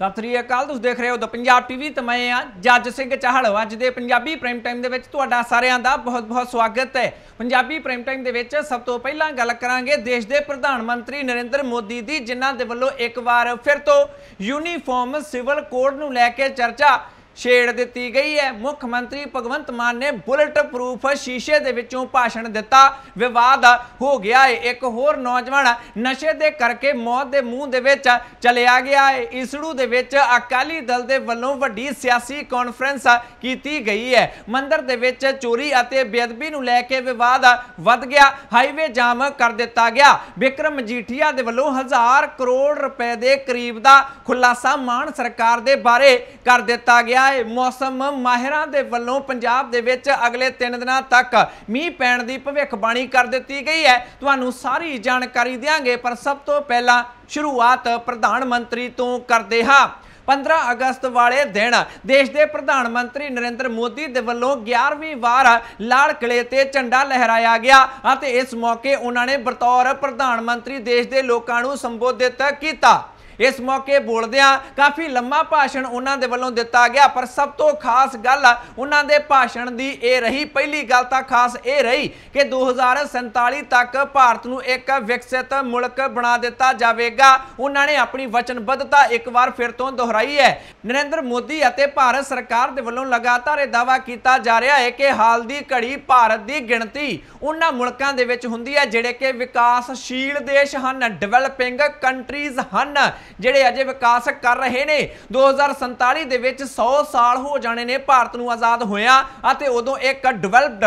ਸਤਿ ਸ੍ਰੀ ਅਕਾਲ ਤੁਸੀਂ ਦੇਖ ਰਹੇ ਹੋ ਦਾ ਪੰਜਾਬ ਟੀਵੀ ਤੇ ਮੈਂ ਆ ਜੱਜ ਸਿੰਘ ਚਾਹਲ ਅੱਜ ਦੇ ਪੰਜਾਬੀ ਪ੍ਰਾਈਮ ਟਾਈਮ ਦੇ ਵਿੱਚ ਤੁਹਾਡਾ ਸਾਰਿਆਂ ਦਾ ਬਹੁਤ-ਬਹੁਤ ਸਵਾਗਤ ਹੈ ਪੰਜਾਬੀ ਪ੍ਰਾਈਮ ਟਾਈਮ ਦੇ ਵਿੱਚ ਸਭ ਤੋਂ ਪਹਿਲਾਂ ਗੱਲ ਕਰਾਂਗੇ ਦੇਸ਼ ਦੇ ਪ੍ਰਧਾਨ ਮੰਤਰੀ ਨਰਿੰਦਰ ਮੋਦੀ ਦੀ ਜਿਨ੍ਹਾਂ ਦੇ ਵੱਲੋਂ ਇੱਕ ਵਾਰ ਫਿਰ ਤੋਂ ਯੂਨੀਫਾਰਮ ਸਿਵਲ ਕੋਡ ਨੂੰ ਲੈ ਕੇ ਚਰਚਾ ਛੇੜ ਦਿੱਤੀ ਗਈ ਹੈ ਮੁੱਖ ਮੰਤਰੀ ਭਗਵੰਤ ਮਾਨ ਨੇ ਬੁਲਟ ਪ੍ਰੂਫ ਸ਼ੀਸ਼ੇ ਦੇ ਵਿੱਚੋਂ ਭਾਸ਼ਣ ਦਿੱਤਾ ਵਿਵਾਦ ਹੋ ਗਿਆ ਹੈ ਇੱਕ ਹੋਰ ਨੌਜਵਾਨ ਨਸ਼ੇ ਦੇ ਕਰਕੇ ਮੌਤ ਦੇ ਮੂੰਹ ਦੇ ਵਿੱਚ ਚਲਿਆ ਗਿਆ ਹੈ ਇਸੜੂ ਦੇ ਵਿੱਚ ਅਕਾਲੀ ਦਲ ਦੇ ਵੱਲੋਂ ਵੱਡੀ ਸਿਆਸੀ ਕਾਨਫਰੰਸ ਕੀਤੀ ਗਈ ਹੈ ਮੰਦਰ ਦੇ ਵਿੱਚ ਚੋਰੀ ਅਤੇ ਬੇਅਦਬੀ ਨੂੰ ਲੈ ਕੇ ਵਿਵਾਦ ਵੱਧ ਗਿਆ ਹਾਈਵੇ ਜਾਮ ਕਰ ਦਿੱਤਾ ਗਿਆ ਵਿਕਰਮ ਮਜੀਠੀਆ ਦੇ ਵੱਲੋਂ ਹਜ਼ਾਰ ਕਰੋੜ ਰੁਪਏ ਦੇ ਕਰੀਬ ਦਾ ਖੁਲਾਸਾ ਮਾਨ ਸਰਕਾਰ ਦੇ ਬਾਰੇ ਕਰ ਦਿੱਤਾ ਗਿਆ ਹੈ ਮੌਸਮ ਮਾਹਿਰਾਂ ਦੇ ਵੱਲੋਂ ਪੰਜਾਬ ਦੇ ਵਿੱਚ ਅਗਲੇ 3 ਦਿਨਾਂ ਤੱਕ ਮੀਂਹ ਪੈਣ ਦੀ ਭਵਿੱਖਬਾਣੀ ਕਰ ਦਿੱਤੀ ਗਈ ਹੈ ਤੁਹਾਨੂੰ ਸਾਰੀ ਜਾਣਕਾਰੀ ਦੇਾਂਗੇ ਪਰ ਸਭ ਤੋਂ ਪਹਿਲਾਂ ਸ਼ੁਰੂਆਤ ਪ੍ਰਧਾਨ ਮੰਤਰੀ ਤੋਂ ਕਰਦੇ ਹਾਂ 15 ਅਗਸਤ ਵਾਲੇ ਦਿਨ ਦੇਸ਼ ਦੇ ਪ੍ਰਧਾਨ ਮੰਤਰੀ ਨਰਿੰਦਰ ਮੋਦੀ ਦੇ ਵੱਲੋਂ 11ਵੀਂ ਵਾਰ ਲਾਲ ਕਿਲੇ ਤੇ ਝੰਡਾ ਲਹਿਰਾਇਆ ਗਿਆ ਅਤੇ ਇਸ ਮੌਕੇ ਉਹਨਾਂ ਨੇ ਬਤੌਰ ਪ੍ਰਧਾਨ ਮੰਤਰੀ ਦੇਸ਼ ਦੇ ਲੋਕਾਂ ਨੂੰ ਸੰਬੋਧਿਤ ਕੀਤਾ ਇਸ ਮੌਕੇ ਬੋਲਦਿਆਂ ਕਾਫੀ ਲੰਮਾ ਭਾਸ਼ਣ ਉਹਨਾਂ ਦੇ ਵੱਲੋਂ ਦਿੱਤਾ ਗਿਆ ਪਰ ਸਭ ਤੋਂ ਖਾਸ ਗੱਲ ਉਹਨਾਂ ਦੇ ਭਾਸ਼ਣ ਦੀ ਇਹ ਰਹੀ ਪਹਿਲੀ ਗੱਲ ਤਾਂ ਖਾਸ ਇਹ ਰਹੀ ਕਿ 2047 ਤੱਕ ਭਾਰਤ ਨੂੰ ਇੱਕ ਵਿਕਸਿਤ ਮੁਲਕ ਬਣਾ ਦਿੱਤਾ ਜਾਵੇਗਾ ਉਹਨਾਂ ਨੇ ਆਪਣੀ ਵਚਨਬੱਧਤਾ ਇੱਕ ਵਾਰ ਫਿਰ ਤੋਂ ਦੁਹਰਾਈ ਹੈ ਨਰਿੰਦਰ ਮੋਦੀ ਅਤੇ ਭਾਰਤ ਸਰਕਾਰ ਦੇ ਵੱਲੋਂ ਲਗਾਤਾਰ ਇਹ ਦਾਵਾ ਕੀਤਾ ਜਾ ਰਿਹਾ ਹੈ ਕਿ ਹਾਲ ਦੀ ਘੜੀ ਭਾਰਤ ਦੀ ਗਿਣਤੀ ਉਹਨਾਂ ਮੁਲਕਾਂ ਦੇ ਵਿੱਚ ਹੁੰਦੀ ਹੈ ਜਿਹੜੇ ਕਿ ਵਿਕਾਸਸ਼ੀਲ ਦੇਸ਼ ਹਨ ਡਿਵੈਲਪਿੰਗ ਕੰਟਰੀਜ਼ ਹਨ ਜਿਹੜੇ ਅਜੇ ਵਿਕਾਸ ਕਰ ਰਹੇ ਨੇ 2047 ਦੇ ਵਿੱਚ 100 ਸਾਲ ਹੋ ਜਾਣੇ ਨੇ ਭਾਰਤ ਨੂੰ ਆਜ਼ਾਦ ਹੋਇਆ ਅਤੇ ਉਦੋਂ ਇੱਕ ਡਿਵੈਲਪਡ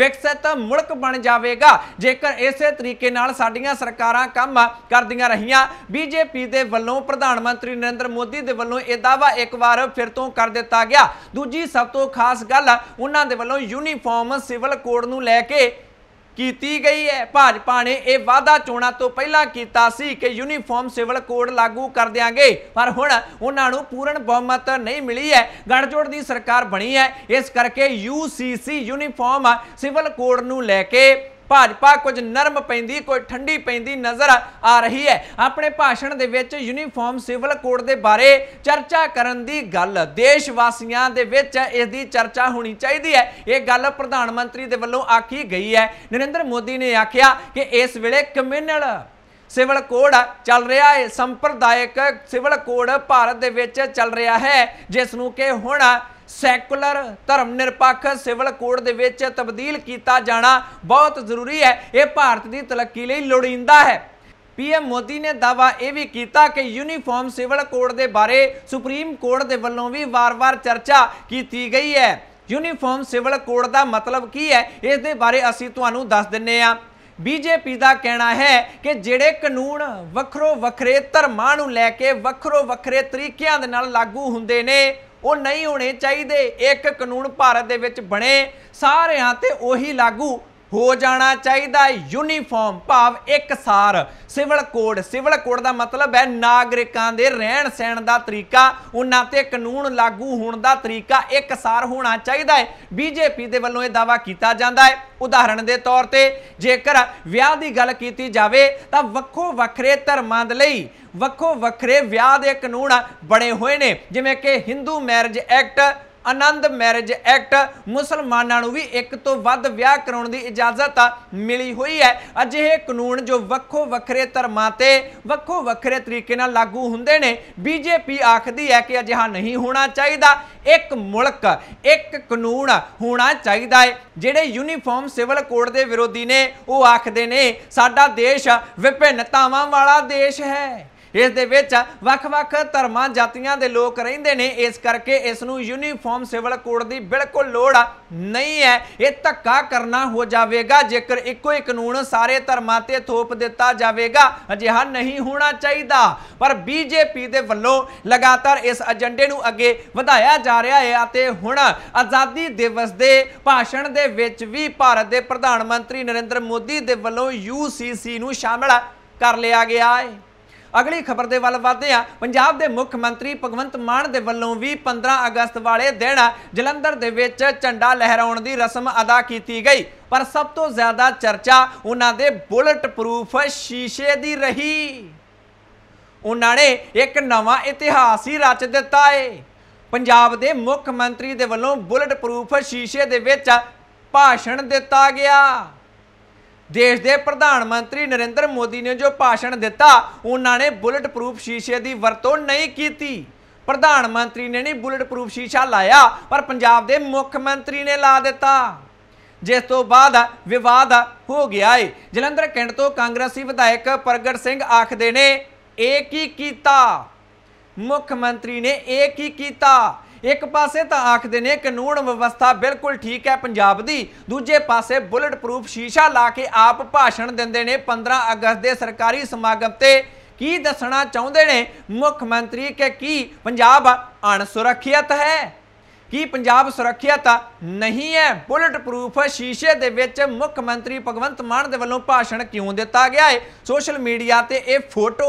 ਵਿਕਸਿਤ ਮੁਲਕ ਬਣ ਜਾਵੇਗਾ ਜੇਕਰ ਇਸੇ ਤਰੀਕੇ ਨਾਲ ਸਾਡੀਆਂ ਸਰਕਾਰਾਂ ਕੰਮ ਕਰਦੀਆਂ ਰਹੀਆਂ ਬੀਜੇਪੀ ਦੇ ਵੱਲੋਂ ਪ੍ਰਧਾਨ ਮੰਤਰੀ ਨਰਿੰਦਰ ਮੋਦੀ ਦੇ ਵੱਲੋਂ ਇਹ ਦਾਵਾ ਇੱਕ ਵਾਰ ਫਿਰ ਤੋਂ ਕਰ ਦਿੱਤਾ ਗਿਆ ਦੂਜੀ ਸਭ ਤੋਂ ਖਾਸ ਗੱਲ ਉਹਨਾਂ ਦੇ ਵੱਲੋਂ ਯੂਨੀਫਾਰਮ ਸਿਵਲ ਕੋਡ ਨੂੰ ਲੈ ਕੇ ਕੀਤੀ ਗਈ ਹੈ ਭਾਜਪਾ ਨੇ ਇਹ ਵਾਅਦਾ ਚੋਣਾਂ ਤੋਂ ਪਹਿਲਾਂ ਕੀਤਾ ਸੀ ਕਿ ਯੂਨੀਫਾਰਮ ਸਿਵਲ ਕੋਡ ਲਾਗੂ ਕਰ ਦੇਾਂਗੇ ਪਰ ਹੁਣ ਉਹਨਾਂ ਨੂੰ ਪੂਰਨ ਬਹੁਮਤ ਨਹੀਂ ਮਿਲੀ ਹੈ ਗੜਜੋੜ ਦੀ ਸਰਕਾਰ ਬਣੀ ਹੈ ਇਸ ਕਰਕੇ ਯੂਸੀਸੀ ਯੂਨੀਫਾਰਮ ਸਿਵਲ ਕੋਡ ਨੂੰ ਲੈ ਕੇ ਭਾਜਪਾ ਕੁਝ ਨਰਮ ਪੈਂਦੀ ਕੋਈ ਠੰਡੀ ਪੈਂਦੀ ਨਜ਼ਰ ਆ ਰਹੀ ਹੈ ਆਪਣੇ ਭਾਸ਼ਣ ਦੇ ਵਿੱਚ ਯੂਨੀਫਾਰਮ ਸਿਵਲ ਕੋਡ ਦੇ ਬਾਰੇ ਚਰਚਾ ਕਰਨ ਦੀ ਗੱਲ ਦੇਸ਼ ਵਾਸੀਆਂ ਦੇ ਵਿੱਚ ਇਸ ਦੀ ਚਰਚਾ ਹੋਣੀ ਚਾਹੀਦੀ ਹੈ ਇਹ ਗੱਲ ਪ੍ਰਧਾਨ ਮੰਤਰੀ ਦੇ ਵੱਲੋਂ ਆਖੀ ਗਈ ਹੈ ਨਰਿੰਦਰ ਮੋਦੀ ਨੇ ਆਖਿਆ ਕਿ ਇਸ ਵੇਲੇ ਕਮਿਊਨਲ ਸਿਵਲ ਕੋਡ ਚੱਲ ਰਿਹਾ ਹੈ ਸੰਪਰਦਾਇਕ ਸਿਵਲ ਕੋਡ ਭਾਰਤ ਦੇ ਵਿੱਚ ਚੱਲ ਰਿਹਾ ਹੈ ਜਿਸ ਨੂੰ ਕਿ ਹੁਣ ਸੈਕੂਲਰ ਧਰਮ ਨਿਰਪੱਖ ਸਿਵਲ ਕੋਡ ਦੇ ਵਿੱਚ ਤਬਦੀਲ ਕੀਤਾ ਜਾਣਾ ਬਹੁਤ ਜ਼ਰੂਰੀ ਹੈ ਇਹ ਭਾਰਤ ਦੀ ਤਲੱਕੀ ਲਈ ਲੋੜੀਂਦਾ ਹੈ ਪੀਐਮ ਮੋਦੀ ਨੇ ਦਾਵਾ ਇਹ ਵੀ ਕੀਤਾ ਕਿ ਯੂਨੀਫਾਰਮ ਸਿਵਲ ਕੋਡ ਦੇ ਬਾਰੇ ਸੁਪਰੀਮ ਕੋਰਟ ਦੇ ਵੱਲੋਂ ਵੀ ਵਾਰ-ਵਾਰ ਚਰਚਾ ਕੀਤੀ ਗਈ ਹੈ ਯੂਨੀਫਾਰਮ ਸਿਵਲ ਕੋਡ ਦਾ ਮਤਲਬ ਕੀ ਹੈ ਇਸ ਦੇ ਬਾਰੇ ਅਸੀਂ ਤੁਹਾਨੂੰ ਦੱਸ ਦਿੰਨੇ ਆ ਬੀਜੇਪੀ ਦਾ ਕਹਿਣਾ ਹੈ ਕਿ ਜਿਹੜੇ ਕਾਨੂੰਨ ਵੱਖਰੋ ਵੱਖਰੇ ਧਰਮਾਂ ਨੂੰ ਲੈ ਕੇ ਵੱਖਰੋ ਵੱਖਰੇ ਤਰੀਕਿਆਂ ਦੇ ਨਾਲ ਲਾਗੂ ਹੁੰਦੇ ਨੇ ਉਹ ਨਹੀਂ ਹੋਣੇ ਚਾਹੀਦੇ ਇੱਕ ਕਾਨੂੰਨ ਭਾਰਤ ਦੇ ਵਿੱਚ ਬਣੇ ਸਾਰਿਆਂ ਤੇ ਉਹੀ ਲਾਗੂ ਹੋ ਜਾਣਾ ਚਾਹੀਦਾ ਯੂਨੀਫਾਰਮ ਭਾਵ ਇੱਕਸਾਰ ਸਿਵਲ ਕੋਡ ਸਿਵਲ ਕੋਡ ਦਾ ਮਤਲਬ ਹੈ ਨਾਗਰਿਕਾਂ ਦੇ ਰਹਿਣ ਸਹਿਣ ਦਾ ਤਰੀਕਾ ਉਹਨਾਂ ਤੇ ਕਾਨੂੰਨ ਲਾਗੂ ਹੋਣ ਦਾ ਤਰੀਕਾ ਇੱਕਸਾਰ ਹੋਣਾ ਚਾਹੀਦਾ ਹੈ ਬੀਜੇਪੀ ਦੇ ਵੱਲੋਂ ਇਹ ਦਾਵਾ ਕੀਤਾ ਜਾਂਦਾ ਹੈ ਉਦਾਹਰਣ ਦੇ ਤੌਰ ਤੇ ਜੇਕਰ ਵਿਆਹ ਦੀ ਗੱਲ ਕੀਤੀ ਜਾਵੇ ਤਾਂ ਵੱਖੋ ਵੱਖਰੇ ਧਰਮਾਂ ਦੇ ਲਈ ਵੱਖੋ ਵੱਖਰੇ ਵਿਆਹ ਦੇ ਕਾਨੂੰਨ ਬਣੇ ਹੋਏ ਨੇ ਜਿਵੇਂ ਕਿ Hindu marriage act Anand marriage act ਮੁਸਲਮਾਨਾਂ ਨੂੰ ਵੀ ਇੱਕ ਤੋਂ ਵੱਧ ਵਿਆਹ ਕਰਾਉਣ ਦੀ ਇਜਾਜ਼ਤ ਮਿਲੀ ਹੋਈ ਹੈ ਅਜਿਹੇ ਕਾਨੂੰਨ ਜੋ ਵੱਖੋ ਵੱਖਰੇ ਧਰਮਾਂ ਤੇ ਵੱਖੋ ਵੱਖਰੇ ਤਰੀਕੇ ਨਾਲ ਲਾਗੂ ਹੁੰਦੇ ਨੇ ਬੀਜੇਪੀ ਆਖਦੀ ਹੈ ਕਿ ਅਜਿਹਾ ਨਹੀਂ ਹੋਣਾ ਚਾਹੀਦਾ ਇੱਕ ਮੁਲਕ ਇੱਕ ਕਾਨੂੰਨ ਹੋਣਾ ਚਾਹੀਦਾ ਹੈ ਜਿਹੜੇ ਯੂਨੀਫਾਰਮ ਸਿਵਲ ਕੋਡ ਦੇ ਵਿਰੋਧੀ ਨੇ ਉਹ ਆਖਦੇ ਨੇ ਸਾਡਾ ਦੇਸ਼ ਵਿਭਿੰਨਤਾਵਾਂ ਵਾਲਾ ਦੇਸ਼ ਹੈ ਇਸ ਦੇ ਵਿੱਚ ਵੱਖ-ਵੱਖ ਧਰਮਾਂ ਜਾਤੀਆਂ ਦੇ ਲੋਕ ਰਹਿੰਦੇ ਨੇ ਇਸ ਕਰਕੇ ਇਸ ਨੂੰ ਯੂਨੀਫਾਰਮ ਸਿਵਲ ਕੋਡ ਦੀ ਬਿਲਕੁਲ ਲੋੜ ਨਹੀਂ ਹੈ ਇਹ ਧੱਕਾ ਕਰਨਾ ਹੋ ਜਾਵੇਗਾ ਜੇਕਰ ਇੱਕੋ ਹੀ ਕਾਨੂੰਨ ਸਾਰੇ ਧਰਮਾਂ ਤੇ ਥੋਪ ਦਿੱਤਾ ਜਾਵੇਗਾ ਅਜਿਹਾ ਨਹੀਂ ਹੋਣਾ ਚਾਹੀਦਾ ਪਰ ਬੀਜੇਪੀ ਦੇ ਵੱਲੋਂ ਲਗਾਤਾਰ ਇਸ ਏਜੰਡੇ ਨੂੰ ਅੱਗੇ ਵਧਾਇਆ ਜਾ ਰਿਹਾ ਹੈ ਅਤੇ ਹੁਣ ਆਜ਼ਾਦੀ ਦਿਵਸ ਦੇ ਭਾਸ਼ਣ ਦੇ ਵਿੱਚ ਵੀ ਭਾਰਤ ਦੇ ਪ੍ਰਧਾਨ ਮੰਤਰੀ ਨਰਿੰਦਰ ਮੋਦੀ ਦੇ ਵੱਲੋਂ ਯੂਸੀਸੀ ਨੂੰ ਸ਼ਾਮਲ ਕਰ ਲਿਆ ਗਿਆ ਹੈ ਅਗਲੀ ਖਬਰ ਦੇ ਵੱਲ ਵਧਦੇ ਆ ਪੰਜਾਬ ਦੇ ਮੁੱਖ ਮੰਤਰੀ ਭਗਵੰਤ ਮਾਨ ਦੇ ਵੱਲੋਂ ਵੀ 15 ਅਗਸਤ ਵਾਲੇ ਦਿਨ ਜਲੰਧਰ ਦੇ ਵਿੱਚ ਝੰਡਾ ਲਹਿਰਾਉਣ ਦੀ ਰਸਮ ਅਦਾ ਕੀਤੀ ਗਈ ਪਰ ਸਭ ਤੋਂ ਜ਼ਿਆਦਾ ਚਰਚਾ ਉਹਨਾਂ ਦੇ ਬੁਲਟ ਪ੍ਰੂਫ ਸ਼ੀਸ਼ੇ ਦੀ ਰਹੀ ਉਹਨਾਂ ਨੇ ਇੱਕ ਨਵਾਂ ਇਤਿਹਾਸ ਹੀ ਰਚ ਦਿੱਤਾ ਏ ਪੰਜਾਬ ਦੇ ਮੁੱਖ ਮੰਤਰੀ ਦੇ ਵੱਲੋਂ ਬੁਲਟ ਪ੍ਰੂਫ ਸ਼ੀਸ਼ੇ ਦੇ ਵਿੱਚ ਭਾਸ਼ਣ ਦਿੱਤਾ ਗਿਆ ਦੇਸ਼ ਦੇ ਪ੍ਰਧਾਨ ਮੰਤਰੀ ਨਰਿੰਦਰ ਮੋਦੀ ਨੇ ਜੋ ਭਾਸ਼ਣ ਦਿੱਤਾ ਉਹਨਾਂ ਨੇ ਬੁਲਟ ਪ੍ਰੂਫ ਸ਼ੀਸ਼ੇ ਦੀ ਵਰਤੋਂ ਨਹੀਂ ਕੀਤੀ ਪ੍ਰਧਾਨ ਮੰਤਰੀ ਨੇ ਨਹੀਂ ਬੁਲਟ ਪ੍ਰੂਫ ਸ਼ੀਸ਼ਾ ਲਾਇਆ ਪਰ ਪੰਜਾਬ ਦੇ ਮੁੱਖ ਮੰਤਰੀ ਨੇ ਲਾ ਦਿੱਤਾ ਜਿਸ ਤੋਂ ਬਾਅਦ ਵਿਵਾਦ ਹੋ ਗਿਆ ਏ ਜਲੰਧਰ ਕੈਂਟ ਤੋਂ ਕਾਂਗਰਸੀ ਵਿਧਾਇਕ ਪ੍ਰਗਟ ਸਿੰਘ ਆਖਦੇ ਨੇ ਇਹ ਕੀ ਕੀਤਾ ਮੁੱਖ ਮੰਤਰੀ ਨੇ ਇਹ ਕੀ ਕੀਤਾ ਇੱਕ ਪਾਸੇ ਤਾਂ ਆਖਦੇ ਨੇ ਕਾਨੂੰਨ ਵਿਵਸਥਾ ਬਿਲਕੁਲ ਠੀਕ ਹੈ ਪੰਜਾਬ ਦੀ ਦੂਜੇ ਪਾਸੇ ਬੁਲਟ ਪ੍ਰੂਫ ਸ਼ੀਸ਼ਾ ਲਾ ਕੇ ਆਪ ਭਾਸ਼ਣ ਦਿੰਦੇ ਨੇ 15 ਅਗਸਤ ਦੇ ਸਰਕਾਰੀ ਸਮਾਗਮ ਤੇ ਕੀ ਦੱਸਣਾ ਚਾਹੁੰਦੇ ਨੇ ਮੁੱਖ ਮੰਤਰੀ ਕਿ ਕੀ ਪੰਜਾਬ ਸੁਰੱਖਿਅਤ ਹੈ ਕੀ ਪੰਜਾਬ ਸੁਰੱਖਿਅਤ ਆ ਨਹੀਂ ਹੈ ਬੁਲਟ ਪ੍ਰੂਫ ਸ਼ੀਸ਼ੇ ਦੇ ਵਿੱਚ ਮੁੱਖ ਮੰਤਰੀ ਭਗਵੰਤ ਮਾਨ ਦੇ ਵੱਲੋਂ ਭਾਸ਼ਣ ਕਿਉਂ ਦਿੱਤਾ ਗਿਆ ਹੈ ਸੋਸ਼ਲ ਮੀਡੀਆ ਤੇ ਇਹ ਫੋਟੋ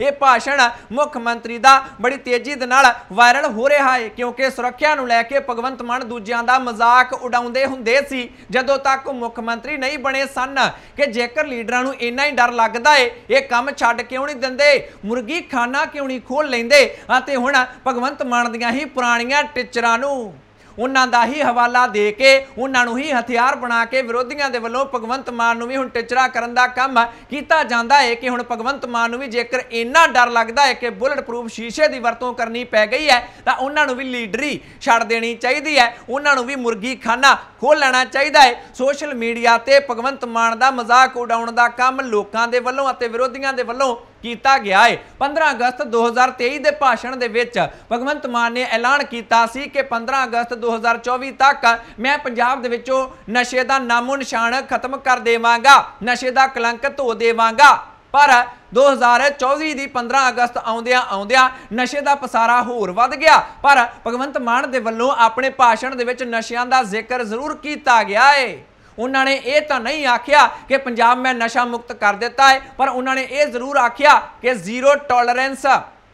ਇਹ ਭਾਸ਼ਣ ਮੁੱਖ ਮੰਤਰੀ ਦਾ ਬੜੀ ਤੇਜ਼ੀ ਦੇ ਨਾਲ ਵਾਇਰਲ ਹੋ ਰਿਹਾ ਹੈ ਕਿਉਂਕਿ ਸੁਰੱਖਿਆ ਨੂੰ ਲੈ ਕੇ ਭਗਵੰਤ ਮਾਨ ਦੂਜਿਆਂ ਦਾ ਮਜ਼ਾਕ ਉਡਾਉਂਦੇ ਹੁੰਦੇ ਸੀ ਜਦੋਂ ਤੱਕ ਮੁੱਖ ਮੰਤਰੀ ਨਹੀਂ ਬਣੇ ਸਨ ਕਿ ਜੇਕਰ ਲੀਡਰਾਂ ਨੂੰ ਇੰਨਾ ਹੀ ਡਰ ਲੱਗਦਾ ਹੈ ਇਹ ਕੰਮ ਛੱਡ ਕਿਉਂ ਨਹੀਂ ਦਿੰਦੇ ਮੁਰਗੀ ਖਾਨਾ ਕਿਉਂ ਨਹੀਂ ਖੋਲ ਲੈਂਦੇ ਅਤੇ ਹੁਣ ਭਗਵੰਤ ਮਾਨ ਦੀਆਂ ਹੀ ਪੁਰਾਣੀਆਂ ਟਿਚਰਾਂ ਨੂੰ ਉਹਨਾਂ ਦਾ ਹੀ ਹਵਾਲਾ ਦੇ ਕੇ ਉਹਨਾਂ ਨੂੰ ਹੀ ਹਥਿਆਰ ਬਣਾ ਕੇ ਵਿਰੋਧੀਆਂ ਦੇ ਵੱਲੋਂ ਭਗਵੰਤ ਮਾਨ ਨੂੰ ਵੀ ਹੁਣ ਟਿਚਰਾ ਕਰਨ ਦਾ ਕੰਮ ਕੀਤਾ ਜਾਂਦਾ ਹੈ ਕਿ ਹੁਣ ਭਗਵੰਤ ਮਾਨ ਨੂੰ ਵੀ ਜੇਕਰ ਇੰਨਾ ਡਰ ਲੱਗਦਾ ਹੈ ਕਿ ਬੁਲਟ ਪ੍ਰੂਫ ਸ਼ੀਸ਼ੇ ਦੀ ਵਰਤੋਂ ਕਰਨੀ ਪੈ ਗਈ ਹੈ ਤਾਂ ਉਹਨਾਂ ਨੂੰ ਵੀ ਲੀਡਰੀ ਛੱਡ ਦੇਣੀ ਚਾਹੀਦੀ ਹੈ ਉਹਨਾਂ ਨੂੰ ਵੀ ਮੁਰਗੀ ਖਾਨਾ ਖੋਲ ਲੈਣਾ ਚਾਹੀਦਾ ਹੈ ਸੋਸ਼ਲ ਮੀਡੀਆ ਤੇ ਭਗਵੰਤ ਮਾਨ ਦਾ ਮਜ਼ਾਕ ਉਡਾਉਣ ਦਾ ਕੰਮ ਲੋਕਾਂ ਦੇ ਵੱਲੋਂ ਅਤੇ ਵਿਰੋਧੀਆਂ ਦੇ ਵੱਲੋਂ ਕੀਤਾ ਗਿਆ ਹੈ 15 ਅਗਸਤ 2023 ਦੇ ਭਾਸ਼ਣ ਦੇ ਵਿੱਚ ਭਗਵੰਤ ਮਾਨ ਨੇ ਐਲਾਨ ਕੀਤਾ ਸੀ ਕਿ 15 ਅਗਸਤ 2024 ਤੱਕ ਮੈਂ ਪੰਜਾਬ ਦੇ ਵਿੱਚੋਂ ਨਸ਼ੇ ਦਾ ਨਾਮੋ ਨਿਸ਼ਾਨ ਖਤਮ ਕਰ ਦੇਵਾਂਗਾ ਨਸ਼ੇ ਦਾ ਕਲੰਕ ਧੋ ਦੇਵਾਂਗਾ ਪਰ 2024 ਦੀ 15 ਅਗਸਤ ਆਉਂਦਿਆਂ ਆਉਂਦਿਆਂ ਨਸ਼ੇ ਦਾ ਪਸਾਰਾ ਹੋਰ ਵੱਧ ਗਿਆ ਪਰ ਭਗਵੰਤ ਮਾਨ ਦੇ ਵੱਲੋਂ ਆਪਣੇ ਭਾਸ਼ਣ ਦੇ ਵਿੱਚ ਨਸ਼ਿਆਂ ਦਾ ਜ਼ਿਕਰ ਜ਼ਰੂਰ ਕੀਤਾ ਗਿਆ ਏ ਉਹਨਾਂ ਨੇ ਇਹ ਤਾਂ ਨਹੀਂ ਆਖਿਆ ਕਿ ਪੰਜਾਬ ਮੈਂ ਨਸ਼ਾ ਮੁਕਤ ਕਰ ਦਿੱਤਾ ਹੈ ਪਰ ਉਹਨਾਂ ਨੇ ਇਹ ਜ਼ਰੂਰ ਆਖਿਆ ਕਿ ਜ਼ੀਰੋ ਟੋਲਰੈਂਸ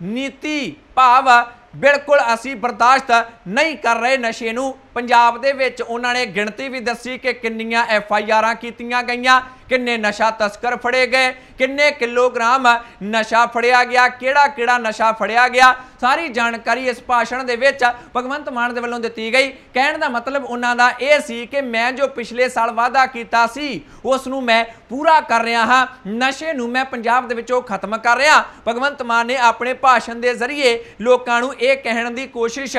ਨੀਤੀ ਭਾਵ ਬਿਲਕੁਲ ਅਸੀਂ ਬਰਦਾਸ਼ਤ ਨਹੀਂ ਕਰ ਰਹੇ ਨਸ਼ੇ ਨੂੰ ਪੰਜਾਬ ਦੇ ਵਿੱਚ ਉਹਨਾਂ ਨੇ ਗਿਣਤੀ ਵੀ ਦੱਸੀ ਕਿ ਕਿੰਨੀਆਂ ਐਫ ਆਈ ਆਰਾਂ ਕੀਤੀਆਂ ਗਈਆਂ ਕਿੰਨੇ ਨਸ਼ਾ ਤਸਕਰ ਫੜੇ ਗਏ ਕਿੰਨੇ ਕਿਲੋਗ੍ਰਾਮ ਨਸ਼ਾ ਫੜਿਆ ਗਿਆ ਕਿਹੜਾ ਕਿਹੜਾ ਨਸ਼ਾ ਫੜਿਆ ਗਿਆ ਸਾਰੀ ਜਾਣਕਾਰੀ ਇਸ ਭਾਸ਼ਣ ਦੇ ਵਿੱਚ ਭਗਵੰਤ ਮਾਨ ਦੇ ਵੱਲੋਂ ਦਿੱਤੀ ਗਈ ਕਹਿਣ ਦਾ ਮਤਲਬ ਉਹਨਾਂ ਦਾ ਇਹ ਸੀ ਕਿ ਮੈਂ ਜੋ ਪਿਛਲੇ ਸਾਲ ਵਾਅਦਾ ਕੀਤਾ ਸੀ ਉਸ ਨੂੰ ਮੈਂ ਪੂਰਾ ਕਰ ਰਿਹਾ ਹਾਂ ਨਸ਼ੇ ਨੂੰ ਮੈਂ ਪੰਜਾਬ ਦੇ ਵਿੱਚੋਂ ਖਤਮ ਕਰ ਰਿਹਾ ਭਗਵੰਤ ਮਾਨ ਨੇ ਆਪਣੇ ਭਾਸ਼ਣ ਦੇ ਜ਼ਰੀਏ ਲੋਕਾਂ ਨੂੰ ਇਹ ਕਹਿਣ ਦੀ ਕੋਸ਼ਿਸ਼